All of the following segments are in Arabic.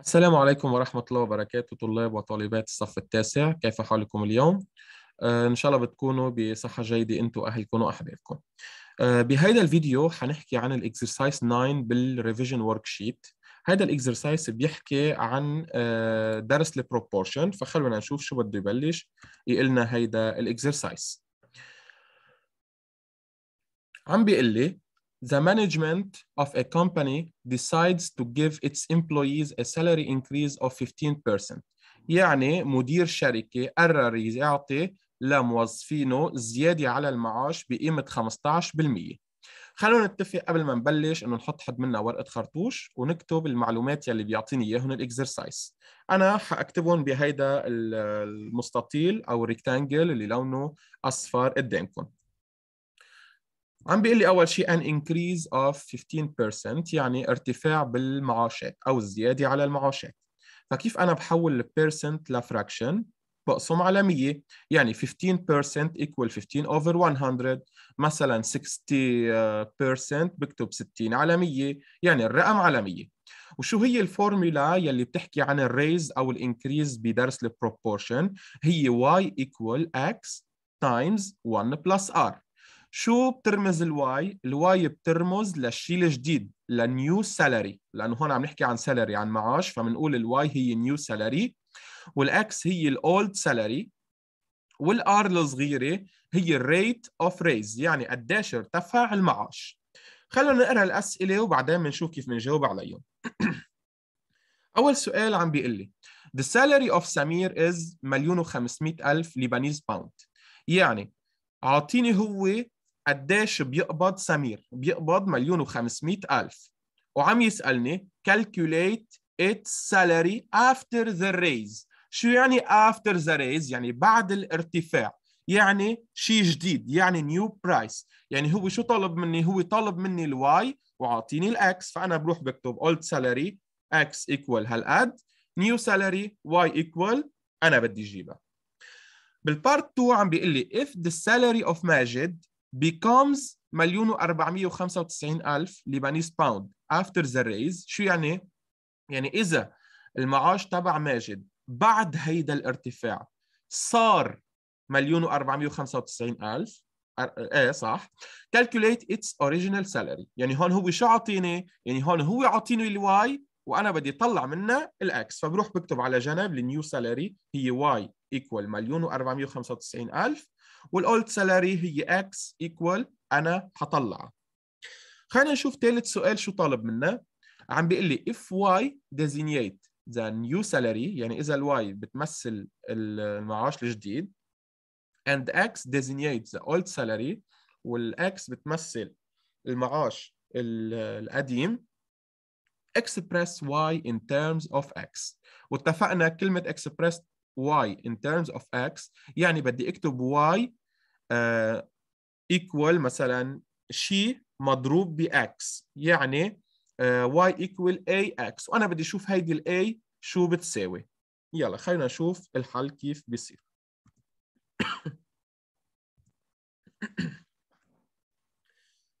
السلام عليكم ورحمة الله وبركاته طلاب وطالبات الصف التاسع كيف حالكم اليوم؟ آه، إن شاء الله بتكونوا بصحة جيدة أنتم وأهلكم وأحبابكم بهذا آه، بهيدا الفيديو حنحكي عن الإكسرسايز 9 بالريفيجن وركشيت هذا الإكسرسايز بيحكي عن آه، درس البروبورشن فخلونا نشوف شو بده يبلش يقلنا هيدا الإكسرسايز عم بيقول لي The management of a company decides to give its employees a salary increase of 15%. يعني مدير شركة قرر يعطي لموظفينه زيادة على المعاش بقيمة 15%. خلونا نتفق قبل ما نبلش انه نحط حد منا ورقه خرطوش ونكتب المعلومات يلي بيعطيني اياهم الاكسرسايز انا حاكتبهم بهيدا المستطيل او الريكتانجل اللي لونه اصفر قدامكم عم بيقول لي اول شيء ان انكريز اوف 15% يعني ارتفاع بالمعاشات او الزياده على المعاشات فكيف انا بحول البيرسنت لفراكشن بقسم على 100 يعني 15% equal 15 over 100 مثلا 60% بكتب 60 على 100 يعني الرقم على 100 وشو هي الفورمولا يلي بتحكي عن الريز او الانكريز بدرس البروبورشن هي y equal x times 1 plus r شو بترمز الواي؟ الواي بترمز للشيء الجديد لنيو سالري لانه هون عم نحكي عن سالري عن معاش فبنقول الواي هي نيو سالري والاكس هي الاولد سالري والار الصغيره هي الريت اوف ريز يعني قديش ارتفع المعاش خلونا نقرا الاسئله وبعدين بنشوف كيف بنجاوب عليهم اول سؤال عم بيقول لي the salary of سمير is مليون و ألف لبنانيز باوند يعني اعطيني هو قديش بيقبض سمير بيقبض مليون وخمسمائة ألف وعم يسألني calculate its salary after the raise شو يعني after the raise يعني بعد الارتفاع يعني شيء جديد يعني نيو برايس يعني هو شو طلب مني هو طلب مني الواي وعاطيني الاكس فانا بروح بكتب اولد سالري اكس ايكوال هالقد نيو salary واي ايكوال انا بدي اجيبها بالبارت 2 عم بيقول لي if the salary of ماجد becomes مليون و495 ألف ليبانيس باوند after the raise شو يعني؟ يعني إذا المعاش تبع ماجد بعد هيدا الارتفاع صار مليون و495 ألف ايه صح calculate its original salary يعني هون هو شو عطيني؟ يعني هون هو عطيني الواي وانا بدي اطلع منه الاكس فبروح بكتب على جنب النيو سالري هي واي ايكوال مليون و495 الف والاولد سالاري هي اكس ايكوال انا حطلعها خلينا نشوف ثالث سؤال شو طالب منا عم بيقول لي if y designate the new salary يعني إذا الواي بتمثل المعاش الجديد and x designate the old salary والx بتمثل المعاش القديم express y in terms of x واتفقنا كلمة express y in terms of x يعني بدي اكتب y uh, equal مثلا شيء مضروب ب x يعني uh, y equal ax وانا بدي اشوف هيدي ال a شو بتساوي يلا خلينا نشوف الحل كيف بيصير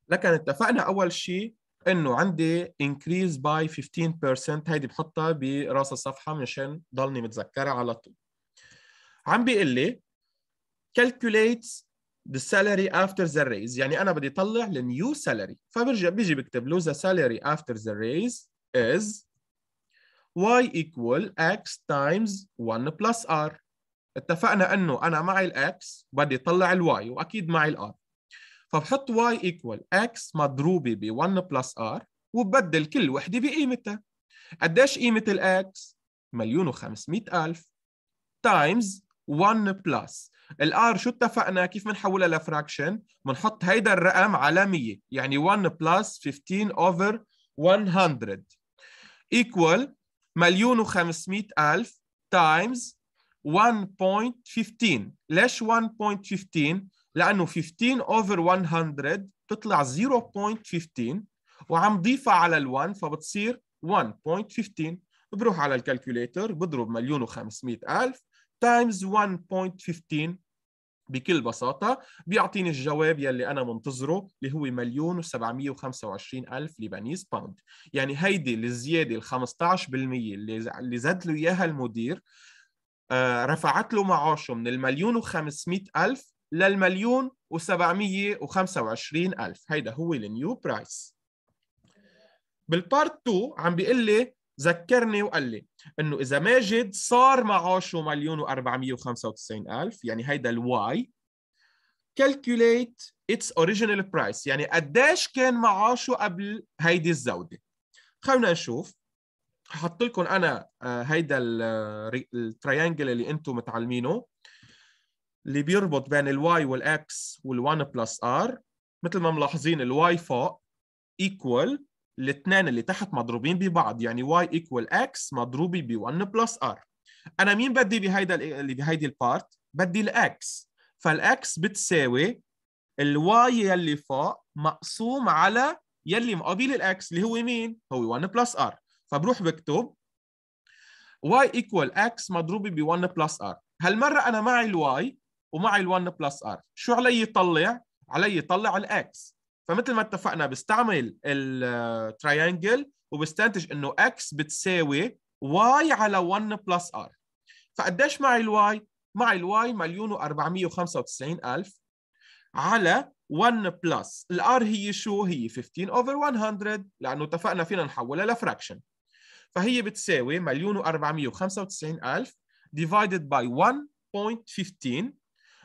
لكن اتفقنا اول شيء انه عندي increase by 15% هيدي بحطها براس الصفحه مشان ضلني متذكرها على طول عم بيقول لي calculate the salary after the raise يعني انا بدي اطلع النيو سالري فبرجع بيجي بكتب له the salary after the raise is y equal x times 1 plus r اتفقنا انه انا معي الاكس بدي اطلع الواي واكيد معي الار فبحط y equal x مضروبه ب 1 plus r وببدل كل وحده بقيمتها قديش قيمه الاكس مليون و 500000 تايمز 1 بلس الار شو اتفقنا كيف بنحولها لفراكشن بنحط هيدا الرقم على 100 يعني 1 بلس 15 اوفر 100 ايكوال مليون و500 الف تايمز 1.15 ليش 1.15 لانه 15 اوفر 100 بتطلع 0.15 وعم ضيفها على ال1 فبتصير 1.15 بروح على الكالكوليتر بضرب مليون و500 الف تايمز 1.15 بكل بساطة بيعطيني الجواب يلي أنا منتظره اللي هو مليون و725 ألف لبنيز باوند يعني هيدي الزيادة ال 15% اللي زاد له إياها المدير آه، رفعت له معاشه من المليون و500 ألف للمليون و725 ألف هيدا هو النيو برايس بالبارت 2 عم بيقول لي ذكرني وقال لي انه اذا ماجد صار معه شو مليون و495 الف يعني هيدا الواي كالكوليت اتس اوريجينال برايس يعني قديش كان معاشه قبل هيدي الزوده خلينا نشوف حط لكم انا آه، هيدا التريانجل آه، اللي انتم متعلمينه اللي بيربط بين الواي والاكس وال1 بلس ار مثل ما ملاحظين الواي فوق ايكوال الاثنين اللي تحت مضروبين ببعض يعني y equal x مضروبه ب 1 بلس r انا مين بدي بهيدا اللي بهيدي البارت بدي الاكس فالاكس بتساوي الواي يلي فوق مقسوم على يلي مقابل الاكس اللي هو مين هو 1 بلس r فبروح بكتب y equal x مضروبه ب 1 بلس r هالمره انا معي الواي ومعي ال1 بلس r شو علي يطلع علي يطلع الاكس فمثل ما اتفقنا بستعمل التريانجل وبستنتج انه اكس بتساوي واي على 1 بلس ار فقديش معي الواي؟ معي الواي مليون و495 الف على 1 بلس الار هي شو؟ هي 15 اوفر 100 لانه اتفقنا فينا نحولها لفراكشن فهي بتساوي مليون و495 الف divided by 1.15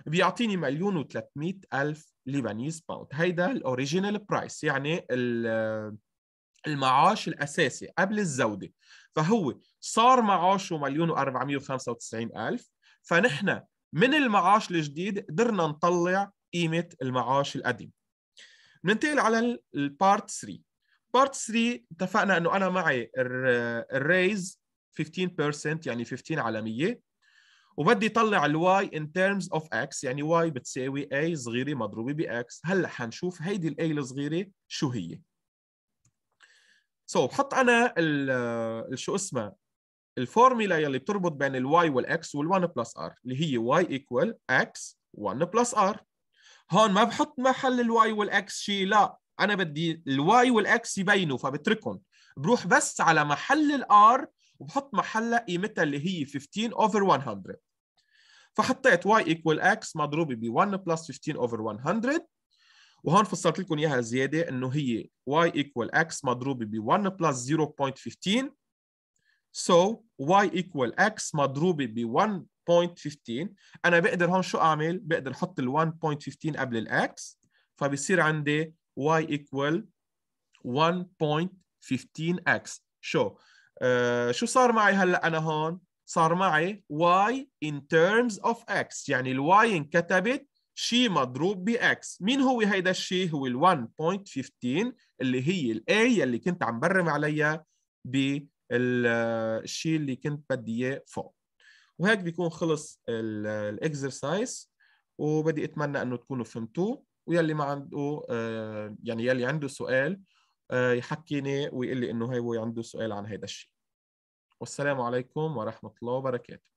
بيعطيني مليون و300 ألف ليبانيز باوند هيدا الأوريجينال برايس يعني المعاش الأساسي قبل الزودة فهو صار معاشه مليون و495 ألف فنحن من المعاش الجديد قدرنا نطلع قيمة المعاش القديم ننتقل على البارت 3 بارت 3 اتفقنا انه انا معي الريز 15% يعني 15 على 100 وبدي طلع الواي in terms of x يعني y بتساوي a صغيرة مضروبة باكس هلا حنشوف هيدي الاي a الصغيرة شو هي سو so, بحط انا ال شو اسمها الفورميلا يلي بتربط بين الواي والاكس وال1 بلس ار اللي هي y equal x 1 بلس ار هون ما بحط محل الواي والاكس شيء لا انا بدي الواي والاكس يبينوا فبتركهم بروح بس على محل الار وبحط محلها قيمتها اللي هي 15 over 100 فحطيت y equal x مضروبه ب 1 plus 15 over 100 وهون فصلت لكم اياها زياده انه هي y equal x مضروبه ب 1 plus 0.15 so y equal x مضروبه ب 1.15 انا بقدر هون شو اعمل؟ بقدر احط ال 1.15 قبل ال x فبصير عندي y equal 1.15x شو آه، شو صار معي هلا انا هون صار معي y in terms of x يعني الواي انكتبت شيء مضروب x، مين هو هيدا الشيء هو ال 1.15 اللي هي a اللي كنت عم برم عليها بالشيء آه، اللي كنت بدي اياه فوق وهيك بيكون خلص الاكسرسايز آه، وبدي اتمنى انه تكونوا فهمتوه ويلي ما عنده يعني يلي عنده سؤال آه، يحكيني ويقول لي انه هي عنده سؤال عن هذا الشيء والسلام عليكم ورحمه الله وبركاته